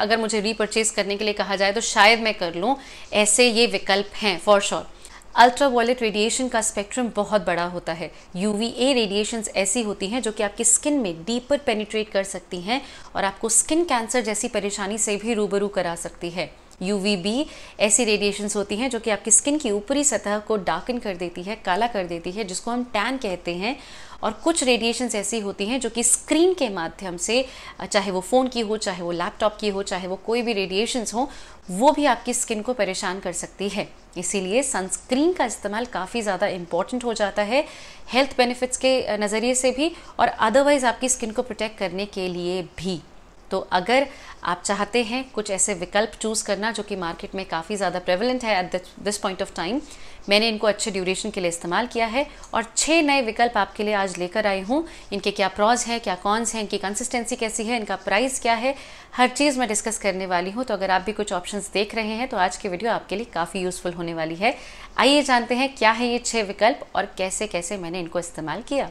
अगर मुझे रीपरचेज करने के लिए कहा जाए तो शायद मैं कर लूँ ऐसे ये विकल्प हैं for sure ultra violet radiation का स्पेक्ट्रम बहुत बड़ा होता है यू वी ए रेडिएशन ऐसी होती हैं जो कि आपकी स्किन में डीपर पेनिट्रेट कर सकती हैं और आपको स्किन कैंसर जैसी परेशानी से भी रूबरू करा सकती है बी ऐसी रेडिएशंस होती हैं जो कि आपकी स्किन की ऊपरी सतह को डार्कन कर देती है काला कर देती है जिसको हम टैन कहते हैं और कुछ रेडिएशंस ऐसी होती हैं जो कि स्क्रीन के माध्यम से चाहे वो फ़ोन की हो चाहे वो लैपटॉप की हो चाहे वो कोई भी रेडिएशंस हो वो भी आपकी स्किन को परेशान कर सकती है इसीलिए सनस्क्रीन का इस्तेमाल काफ़ी ज़्यादा इम्पॉर्टेंट हो जाता है हेल्थ बेनिफिट्स के नज़रिए से भी और अदरवाइज़ आपकी स्किन को प्रोटेक्ट करने के लिए भी तो अगर आप चाहते हैं कुछ ऐसे विकल्प चूज़ करना जो कि मार्केट में काफ़ी ज़्यादा प्रेवलेंट है at this point of time मैंने इनको अच्छे ड्यूरेशन के लिए इस्तेमाल किया है और छः नए विकल्प आपके लिए आज लेकर आई हूँ इनके क्या प्रॉज हैं क्या कॉन्स हैं इनकी कंसिस्टेंसी कैसी है इनका प्राइस क्या है हर चीज़ मैं डिस्कस करने वाली हूँ तो अगर आप भी कुछ ऑप्शन देख रहे हैं तो आज की वीडियो आपके लिए काफ़ी यूज़फुल होने वाली है आइए जानते हैं क्या है ये छः विकल्प और कैसे कैसे मैंने इनको इस्तेमाल किया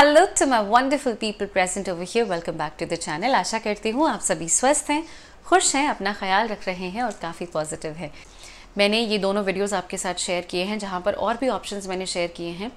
hello to my wonderful people present over here welcome back to the channel आशा करती हूँ आप सभी स्वस्थ हैं खुश हैं अपना ख्याल रख रहे हैं और काफ़ी पॉजिटिव है मैंने ये दोनों वीडियोस आपके साथ शेयर किए हैं जहाँ पर और भी ऑप्शंस मैंने शेयर किए हैं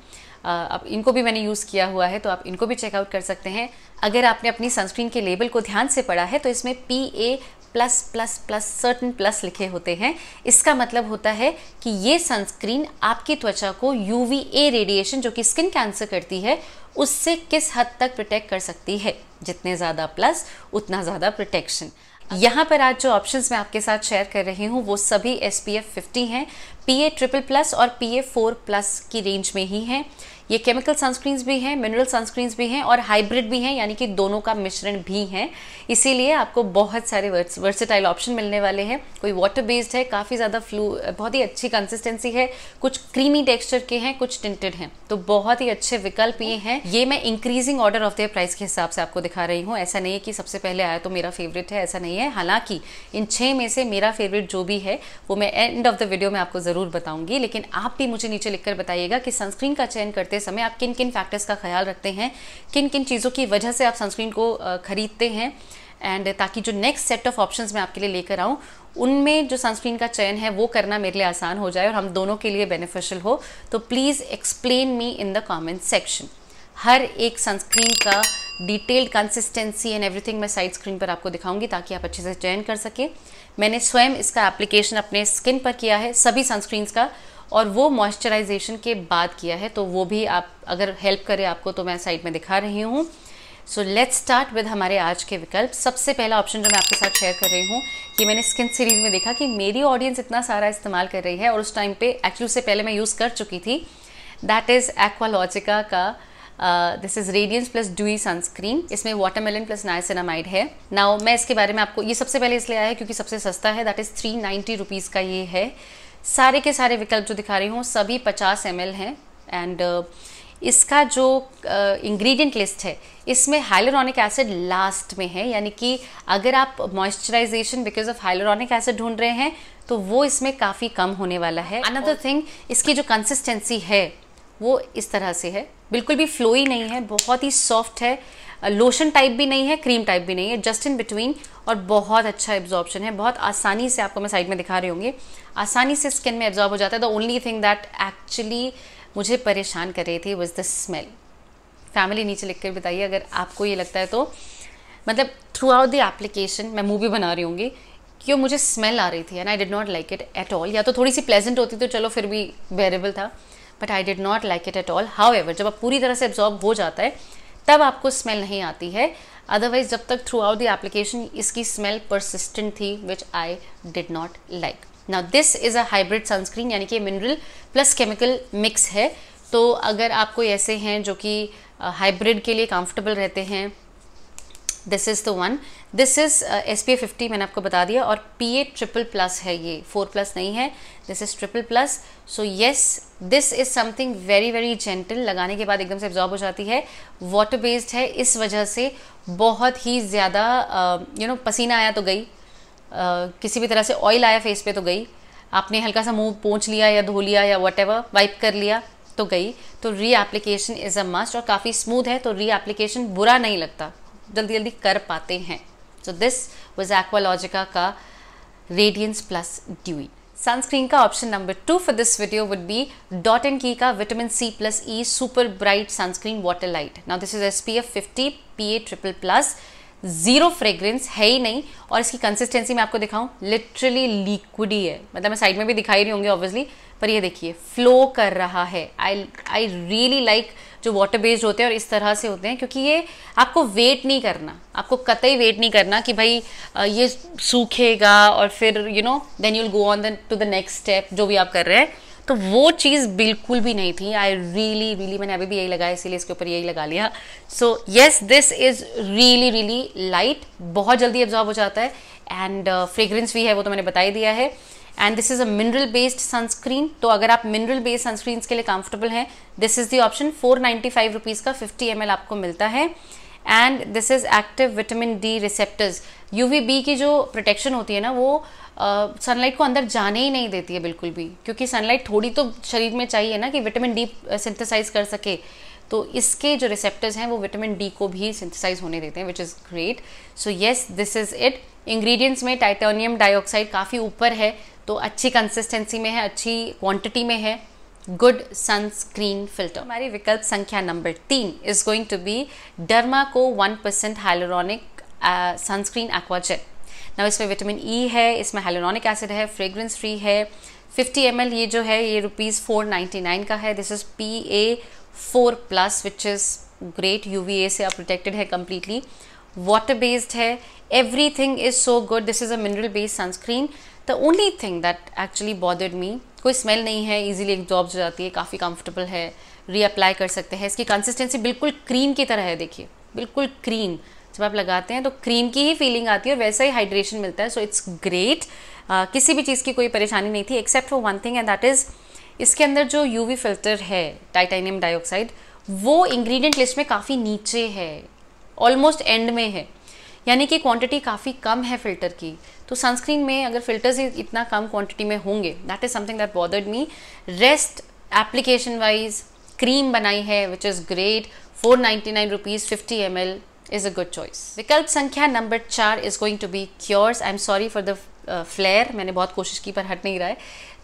अब इनको भी मैंने यूज़ किया हुआ है तो आप इनको भी चेकआउट कर सकते हैं अगर आपने अपनी सनस्क्रीन के लेबल को ध्यान से पढ़ा है तो इसमें P A plus plus plus certain plus लिखे होते हैं इसका मतलब होता है कि ये सनस्क्रीन आपकी त्वचा को यू ए रेडिएशन जो कि स्किन कैंसर करती है उससे किस हद तक प्रोटेक्ट कर सकती है जितने ज़्यादा प्लस उतना ज़्यादा प्रोटेक्शन यहाँ पर आज जो ऑप्शंस मैं आपके साथ शेयर कर रही हूँ वो सभी एस पी एफ फिफ्टी हैं पी ए ट्रिपल प्लस और पी ए फोर प्लस की रेंज में ही हैं ये केमिकल सनस्क्रीन्स भी हैं मिनरल सनस्क्रीन्स भी हैं और हाइब्रिड भी हैं यानी कि दोनों का मिश्रण भी हैं इसीलिए आपको बहुत सारे वर्सेटाइल ऑप्शन मिलने वाले हैं कोई वाटर बेस्ड है काफ़ी ज़्यादा फ्लू बहुत ही अच्छी कंसिस्टेंसी है कुछ क्रीमी टेक्सचर के हैं कुछ टिंटेड हैं तो बहुत ही अच्छे विकल्प ये हैं ये मैं increasing order of the price के हिसाब से आपको दिखा रही हूँ ऐसा नहीं है कि सबसे पहले आया तो मेरा फेवरेट है ऐसा नहीं नहीं है हालांकि इन छः में से मेरा फेवरेट जो भी है वो मैं एंड ऑफ द वीडियो में आपको ज़रूर बताऊंगी लेकिन आप भी मुझे नीचे लिखकर बताइएगा कि सनस्क्रीन का चयन करते समय आप किन किन फैक्टर्स का ख्याल रखते हैं किन किन चीज़ों की वजह से आप सनस्क्रीन को खरीदते हैं एंड ताकि जो नेक्स्ट सेट ऑफ ऑप्शंस मैं आपके लिए लेकर आऊँ उनमें जो सनस्क्रीन का चयन है वो करना मेरे लिए आसान हो जाए और हम दोनों के लिए बेनिफिशियल हो तो please explain me in the comment section हर एक सनस्क्रीन का डिटेल्ड कंसिस्टेंसी एंड एवरीथिंग मैं साइड स्क्रीन पर आपको दिखाऊंगी ताकि आप अच्छे से चयन कर सकें मैंने स्वयं इसका एप्लीकेशन अपने स्किन पर किया है सभी सनस्क्रीन्स का और वो मॉइस्चराइजेशन के बाद किया है तो वो भी आप अगर हेल्प करे आपको तो मैं साइड में दिखा रही हूँ सो लेट्स स्टार्ट विद हमारे आज के विकल्प सबसे पहला ऑप्शन जो मैं आपके साथ शेयर कर रही हूँ कि मैंने स्किन सीरीज़ में देखा कि मेरी ऑडियंस इतना सारा इस्तेमाल कर रही है और उस टाइम पे एक्चुअली उससे पहले मैं यूज़ कर चुकी थी दैट इज़ एक्वालॉजिका का this is radiance plus dewy sunscreen इसमें वाटरमेलन प्लस नायसेनामाइड है नाउ मैं इसके बारे में आपको ये सबसे पहले इसलिए आया है क्योंकि सबसे सस्ता है that is three ninety rupees का ये है सारे के सारे विकल्प जो दिखा रही हूँ सभी पचास एम हैं एंड uh, इसका जो इंग्रेडिएंट uh, लिस्ट है इसमें हाइलोरॉनिक एसिड लास्ट में है यानी कि अगर आप moisturisation because of hyaluronic acid ढूंढ रहे हैं तो वो इसमें काफ़ी कम होने वाला है अनदर थिंग इसकी जो कंसिस्टेंसी है वो इस तरह से है बिल्कुल भी फ्लोई नहीं है बहुत ही सॉफ्ट है लोशन टाइप भी नहीं है क्रीम टाइप भी नहीं है जस्ट इन बिटवीन और बहुत अच्छा एब्जॉर्बशन है बहुत आसानी से आपको मैं साइड में दिखा रही होंगी आसानी से स्किन में एब्जॉर्ब हो जाता है the only thing that actually मुझे परेशान कर रही थी वॉज द स्मेल फैमिली नीचे लिख कर बताइए अगर आपको ये लगता है तो मतलब थ्रू आउट द एप्लीकेशन मैं मूवी बना रही हूँगी क्यों मुझे स्मेल आ रही थी and I did not like it at all या तो थोड़ी सी प्लेजेंट होती तो चलो फिर भी बेरेबल था but I did not like it at all however जब आप पूरी तरह से एब्जॉर्ब हो जाता है तब आपको स्मेल नहीं आती है अदरवाइज जब तक थ्रू आउट द एप्लीकेशन इसकी स्मेल परसिस्टेंट थी which I did not like now this is a hybrid sunscreen यानी कि मिनरल प्लस केमिकल मिक्स है तो अगर आप कोई ऐसे हैं जो कि हाइब्रिड uh, के लिए कंफर्टेबल रहते हैं this is the one this is S P fifty मैंने आपको बता दिया और पी ए ट्रिपल प्लस है ये फोर प्लस नहीं है this is triple plus so yes this is something very very gentle लगाने के बाद एकदम से एब्जॉर्ब हो जाती है वाटर बेस्ड है इस वजह से बहुत ही ज़्यादा यू uh, नो पसीना आया तो गई Uh, किसी भी तरह से ऑयल आया फेस पे तो गई आपने हल्का सा मुंह पोंछ लिया या धो लिया या वट एवर वाइप कर लिया तो गई तो री एप्लीकेशन इज़ अ मस्ट और काफ़ी स्मूथ है तो री एप्लीकेशन बुरा नहीं लगता जल्दी जल्दी कर पाते हैं सो दिस वॉज एक्वालॉजिका का रेडियंस प्लस ड्यूई सनस्क्रीन का option number two for this video would be dot and key का vitamin C plus E super bright sunscreen water light now this is S P F fifty P A triple plus zero fragrance है ही नहीं और इसकी consistency मैं आपको दिखाऊं literally liquid ही है मतलब मैं साइड में भी दिखाई रही होंगी ऑब्वियसली पर ये देखिए फ्लो कर रहा है आई आई रियली लाइक जो वाटर बेस्ड होते हैं और इस तरह से होते हैं क्योंकि ये आपको वेट नहीं करना आपको कतई वेट नहीं करना कि भाई ये सूखेगा और फिर you know then you'll go on the to the next step जो भी आप कर रहे हैं तो वो चीज़ बिल्कुल भी नहीं थी आई रियली रियली मैंने अभी भी यही लगाया इसीलिए इसके ऊपर यही लगा लिया so yes this is really really light बहुत जल्दी एब्जॉर्ब हो जाता है एंड फ्रेग्रेंस भी है वो तो मैंने बता ही दिया है and this is a mineral based sunscreen तो अगर आप मिनरल बेस्ड सनस्क्रीन के लिए कंफर्टेबल हैं this is the option four ninety five rupees का फिफ्टी एम एल आपको मिलता है and this is active vitamin D receptors U V B की जो प्रोटेक्शन होती है ना वो सनलाइट uh, को अंदर जाने ही नहीं देती है बिल्कुल भी क्योंकि सनलाइट थोड़ी तो शरीर में चाहिए ना कि विटामिन डी सिंथेसाइज कर सके तो इसके जो रिसेप्टर्स हैं वो विटामिन डी को भी सिंथेसाइज होने देते हैं which is great so yes this is it ingredients में टाइटोनियम डाइऑक्साइड काफ़ी ऊपर है तो अच्छी कंसिस्टेंसी में है अच्छी क्वांटिटी में है गुड सनस्क्रीन फिल्टर हमारी विकल्प संख्या नंबर तीन is going to be derma co one percent hyaluronic sunscreen aqua gel ना इसमें विटामिन ई e है इसमें हाइलोरॉनिक एसिड है फ्रेग्रेंस फ्री है 50 एम ये जो है ये रुपीज़ फोर का है this is P A four plus which is great U से आप प्रोटेक्टेड है कम्प्लीटली वाटर बेस्ड है everything is so good this is a mineral based sunscreen the only thing that actually bothered me कोई smell नहीं है easily absorb हो जाती है काफ़ी कंफर्टेबल है रीअप्लाई कर सकते हैं इसकी कंसिस्टेंसी बिल्कुल क्रीम की तरह है देखिए बिल्कुल क्रीम जब आप लगाते हैं तो क्रीम की ही फीलिंग आती है और वैसा ही हाइड्रेशन मिलता है सो इट्स ग्रेट किसी भी चीज़ की कोई परेशानी नहीं थी except for one thing and that is इसके अंदर जो यू फिल्टर है टाइटानियम डाइऑक्साइड वो इंग्रेडिएंट लिस्ट में काफ़ी नीचे है ऑलमोस्ट एंड में है यानी कि क्वांटिटी काफ़ी कम है फ़िल्टर की तो सनस्क्रीन में अगर फिल्टर्स इतना कम क्वांटिटी में होंगे that is something that bothered me rest application wise cream बनाई है which is great four ninety nine rupees fifty M L is a good choice विकल्प संख्या नंबर चार is going to be Qurez I am sorry for the flare मैंने बहुत कोशिश की पर हट नहीं रहा है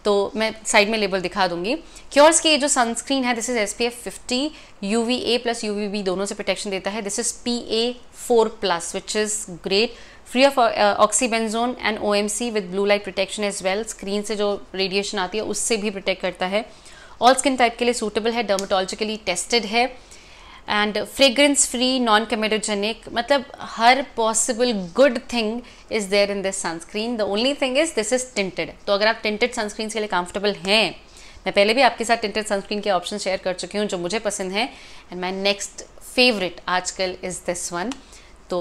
तो मैं साइड में लेबल दिखा दूंगी क्योर्स की ये जो सनस्क्रीन है this is S P F fifty U V A plus U V B दोनों से प्रोटेक्शन देता है this is P A four plus which is great free of oxybenzone and O M C with blue light protection as well screen से जो radiation आती है उससे भी प्रोटेक्ट करता है ऑल स्किन टाइप के लिए सूटेबल है डर्माटोलॉजिकली टेस्टेड है and fragrance free non comedogenic मतलब हर possible good thing is there in this sunscreen the only thing is this is tinted तो अगर आप टिंटेड सनस्क्रीन के लिए कंफर्टेबल हैं मैं पहले भी आपके साथ टिंटेड सनस्क्रीन के ऑप्शन शेयर कर चुकी हूँ जो मुझे पसंद है एंड माई नेक्स्ट फेवरेट आजकल इज़ दिस वन तो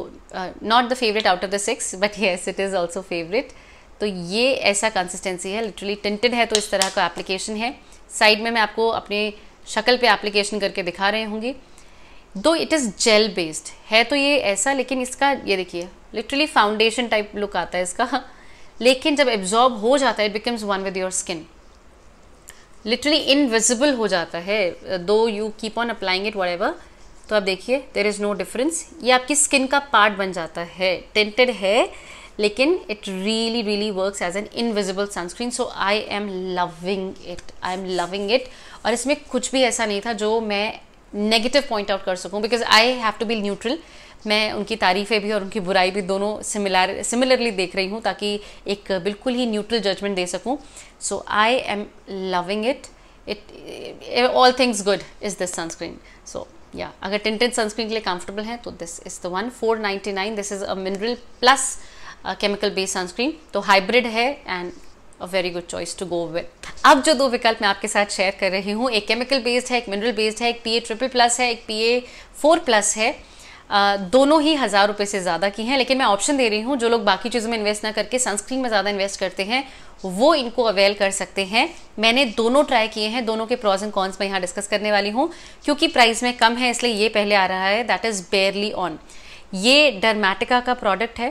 not the favourite out of the six but yes it is also favourite तो ये ऐसा कंसिस्टेंसी है लिटरली टिंटेड है तो इस तरह का एप्लीकेशन है साइड में मैं आपको अपने शक्ल पे एप्लीकेशन करके दिखा रहे होंगी दो इट इज़ जेल बेस्ड है तो ये ऐसा लेकिन इसका ये देखिए लिटरली फाउंडेशन टाइप लुक आता है इसका लेकिन जब एब्जॉर्ब हो जाता है it becomes one with your skin literally invisible हो जाता है though you keep on applying it what तो आप देखिए देर इज़ नो डिफरेंस ये आपकी स्किन का पार्ट बन जाता है टेंटेड है लेकिन it really really works as an invisible sunscreen so I am loving it I am loving it और इसमें कुछ भी ऐसा नहीं था जो मैं नेगेटिव पॉइंट आउट कर सकूँ because I have to be neutral मैं उनकी तारीफ़ें भी और उनकी बुराई भी दोनों सिमिलर सिमिलरली देख रही हूँ ताकि एक बिल्कुल ही न्यूट्रल जजमेंट दे सकूँ so I am loving it it all things good is this sunscreen so या अगर टिंटेड सनस्क्रीन के लिए कंफर्टेबल हैं तो this is the one four ninety nine this is a mineral plus chemical based sunscreen तो hybrid है and a very good choice to go with अब जो दो विकल्प मैं आपके साथ शेयर कर रही हूँ एक केमिकल बेस्ड है एक मिनरल बेस्ड है एक पी ए ट्रिपल प्लस है एक पी ए फोर प्लस है दोनों ही हज़ार रुपये से ज़्यादा की हैं लेकिन मैं ऑप्शन दे रही हूँ जो लोग बाकी चीज़ों में इन्वेस्ट ना करके सनस्क्रीन में ज़्यादा इन्वेस्ट करते हैं वो इनको अवेल कर सकते हैं मैंने दोनों ट्राई किए हैं दोनों के प्रॉज एंड कॉन्स मैं यहाँ डिस्कस करने वाली हूँ क्योंकि प्राइस में कम है इसलिए ये पहले आ रहा है दैट इज़ बेयरली ऑन ये डरमेटिका का प्रोडक्ट है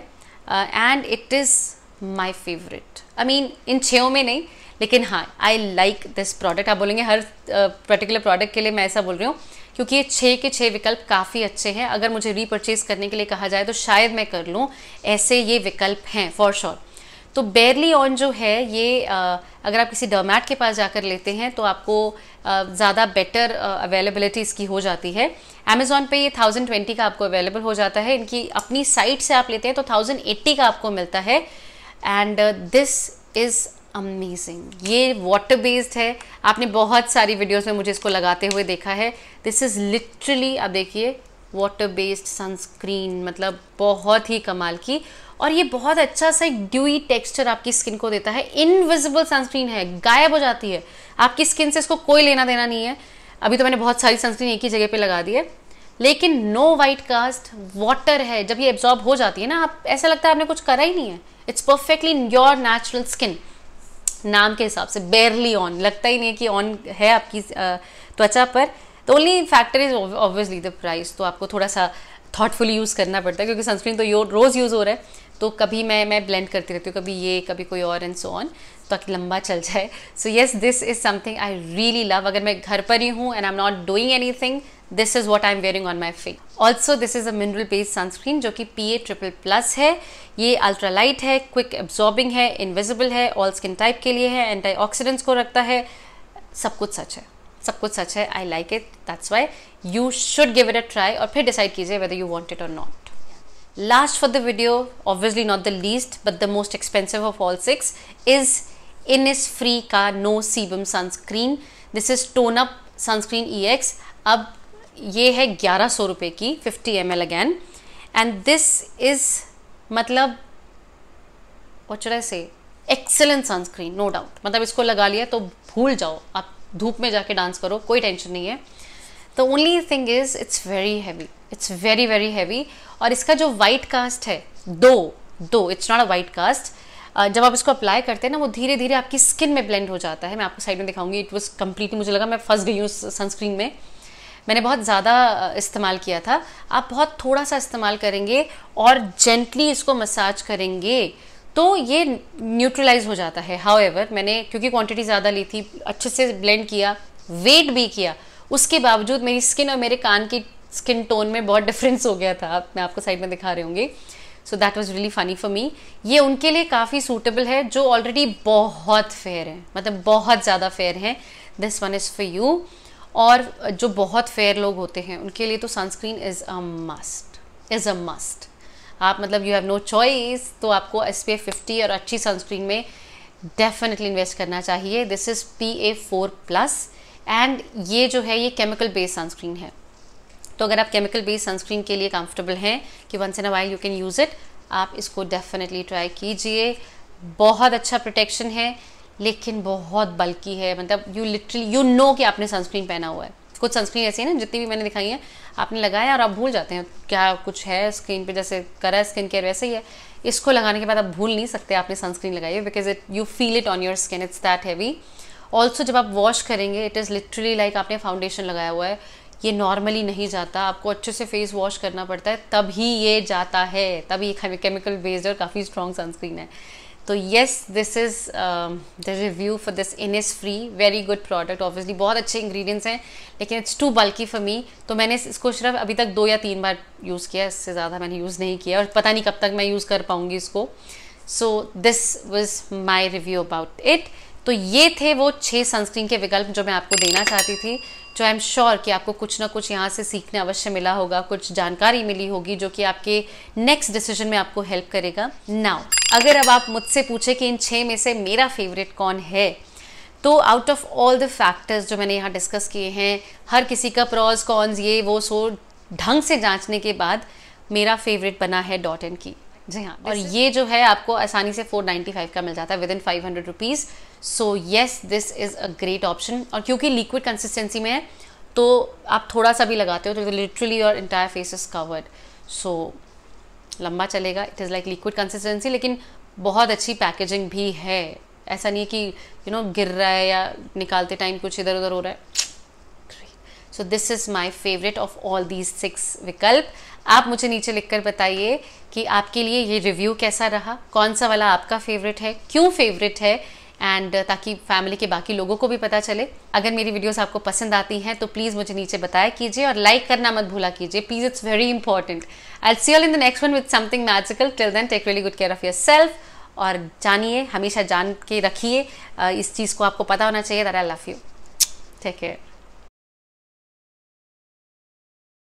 and it is my favourite I mean in छयों में नहीं लेकिन हाँ आई लाइक दिस प्रोडक्ट आप बोलेंगे हर पर्टिकुलर uh, प्रोडक्ट के लिए मैं ऐसा बोल रही हूँ क्योंकि ये छः के छः विकल्प काफ़ी अच्छे हैं अगर मुझे रीपर्चेज करने के लिए कहा जाए तो शायद मैं कर लूँ ऐसे ये विकल्प हैं फॉर श्योर sure. तो बेरली ऑन जो है ये अगर आप किसी डर्मैट के पास जाकर लेते हैं तो आपको ज़्यादा बेटर अवेलेबिलिटी इसकी हो जाती है अमेजोन पे ये ट्वेंटी का आपको अवेलेबल हो जाता है इनकी अपनी साइट से आप लेते हैं तो एट्टी का आपको मिलता है एंड दिस इज़ अमेजिंग ये वाटर बेस्ड है आपने बहुत सारी वीडियोस में मुझे इसको लगाते हुए देखा है दिस इज़ लिटरली आप देखिए वाटर बेस्ड सनस्क्रीन मतलब बहुत ही कमाल की और ये बहुत अच्छा सा एक ड्यूई टेक्सचर आपकी स्किन को देता है इनविजिबल सनस्क्रीन है गायब हो जाती है आपकी स्किन से इसको कोई लेना देना नहीं है अभी तो मैंने बहुत सारी सनस्क्रीन एक ही जगह पे लगा दी है लेकिन नो वाइट कास्ट वाटर है जब ये एब्जॉर्ब हो जाती है ना आप ऐसा लगता है आपने कुछ करा ही नहीं है it's perfectly your natural skin नाम के हिसाब से बेरली ऑन लगता ही नहीं कि ऑन है आपकी त्वचा पर the only factor is obviously the price तो आपको थोड़ा सा थॉटफुली यूज़ करना पड़ता है क्योंकि सनस्क्रीन तो यो रोज़ यूज़ हो रहा है तो कभी मैं मैं ब्लेंड करती रहती हूँ कभी ये कभी कोई और एंड सो ऑन ताकि लंबा चल जाए so yes this is something I really love अगर मैं घर पर ही हूँ and I am not doing anything this is what I am wearing on my face also this is a mineral based sunscreen जो कि P A triple plus है ये अल्ट्रालाइट है क्विक एब्जॉर्बिंग है इनविजिबल है all skin type के लिए है एंटी ऑक्सीडेंट्स को रखता है सब कुछ सच है सब कुछ सच है I like it that's why you should give it a try और फिर डिसाइड कीजिए वेदर यू वॉन्ट इट और not last for the video obviously not the least but the most expensive of all six is Innisfree का no sebum sunscreen this is tone up sunscreen E X अब ये है ग्यारह सौ रुपये की fifty M L again and this is मतलब वचड़े से एक्सेलेंट सनस्क्रीन नो डाउट मतलब इसको लगा लिया तो भूल जाओ आप धूप में जाके डांस करो कोई टेंशन नहीं है the only thing is it's very heavy it's very very heavy और इसका जो वाइट कास्ट है though though it's not a white cast जब आप इसको अप्लाई करते हैं ना वो धीरे धीरे आपकी स्किन में ब्लेंड हो जाता है मैं आपको साइड में दिखाऊंगी इट वॉज कम्प्लीटली मुझे लगा मैं फंस गई हूँ सनस्क्रीन में मैंने बहुत ज़्यादा इस्तेमाल किया था आप बहुत थोड़ा सा इस्तेमाल करेंगे और जेंटली इसको मसाज करेंगे तो ये न्यूट्रलाइज हो जाता है हाउ एवर मैंने क्योंकि क्वांटिटी ज़्यादा ली थी अच्छे से ब्लेंड किया वेट भी किया उसके बावजूद मेरी स्किन और मेरे कान की स्किन टोन में बहुत डिफरेंस हो गया था मैं आपको साइड में दिखा रहे होंगी so that was really funny for me ये उनके लिए काफ़ी सूटेबल है जो ऑलरेडी बहुत फेयर है मतलब बहुत ज़्यादा फेयर हैं this one is for you और जो बहुत फेयर लोग होते हैं उनके लिए तो sunscreen is a must is a must आप मतलब यू हैव नो चॉइस तो आपको एस पी एफ फिफ्टी और अच्छी सनस्क्रीन में डेफिनेटली इन्वेस्ट करना चाहिए this is P A four plus and ये जो है ये केमिकल बेस्ड सनस्क्रीन है तो अगर आप केमिकल बेस्ड सनस्क्रीन के लिए कंफर्टेबल हैं कि once in a while you can use it आप इसको डेफिनेटली ट्राई कीजिए बहुत अच्छा प्रोटेक्शन है लेकिन बहुत बल्कि है मतलब यू लिटरली यू नो कि आपने सनस्क्रीन पहना हुआ है कुछ सनस्क्रीन ऐसी है ना जितनी भी मैंने दिखाई है आपने लगाया और आप भूल जाते हैं क्या कुछ है स्क्रीन पे जैसे करा है स्किन केयर वैसे ही है इसको लगाने के बाद आप भूल नहीं सकते आपने सनस्क्रीन लगाई है because it you feel it on your skin it's that heavy also जब आप वॉश करेंगे इट इज़ लिटरली लाइक आपने फाउंडेशन लगाया हुआ है ये नॉर्मली नहीं जाता आपको अच्छे से फेस वॉश करना पड़ता है तभी ये जाता है तभी ये केमिकल बेस्ड और काफ़ी स्ट्रॉन्ग सनस्क्रीन है तो yes this is the review for this Innisfree very good product obviously बहुत अच्छे इंग्रेडिएंट्स हैं लेकिन it's too bulky for me तो मैंने इसको सिर्फ अभी तक दो या तीन बार यूज़ किया इससे ज़्यादा मैंने यूज़ नहीं किया और पता नहीं कब तक मैं यूज़ कर पाऊँगी इसको so this was my review about it तो ये थे वो छः सनस्क्रीन के विकल्प जो मैं आपको देना चाहती थी जो आई एम श्योर कि आपको कुछ ना कुछ यहाँ से सीखने अवश्य मिला होगा कुछ जानकारी मिली होगी जो कि आपके नेक्स्ट डिसीजन में आपको हेल्प करेगा नाउ अगर अब आप मुझसे पूछे कि इन छः में से मेरा फेवरेट कौन है तो out of all the factors जो मैंने यहाँ डिस्कस किए हैं हर किसी का प्रॉज कॉन्स ये वो सो ढंग से जांचने के बाद मेरा फेवरेट बना है डॉट इन की जी हाँ और ये जो है आपको आसानी से 495 का मिल जाता है within five hundred rupees so yes this is a great option और क्योंकि लिक्विड कंसिस्टेंसी में है तो आप थोड़ा सा भी लगाते हो तो literally your entire face is covered so लंबा चलेगा it is like liquid consistency लेकिन बहुत अच्छी पैकेजिंग भी है ऐसा नहीं है कि यू नो गिर रहा है या निकालते टाइम कुछ इधर उधर हो रहा है so this is my favourite of all these six विकल्प आप मुझे नीचे लिखकर बताइए कि आपके लिए ये रिव्यू कैसा रहा कौन सा वाला आपका फेवरेट है क्यों फेवरेट है एंड uh, ताकि फैमिली के बाकी लोगों को भी पता चले अगर मेरी वीडियोस आपको पसंद आती हैं तो प्लीज़ मुझे नीचे बताया कीजिए और लाइक करना मत भूला कीजिए please it's very important I see all in the next one with something magical till then take really good care of yourself और जानिए हमेशा जान के रखिए इस चीज़ को आपको पता होना चाहिए दर I love you take care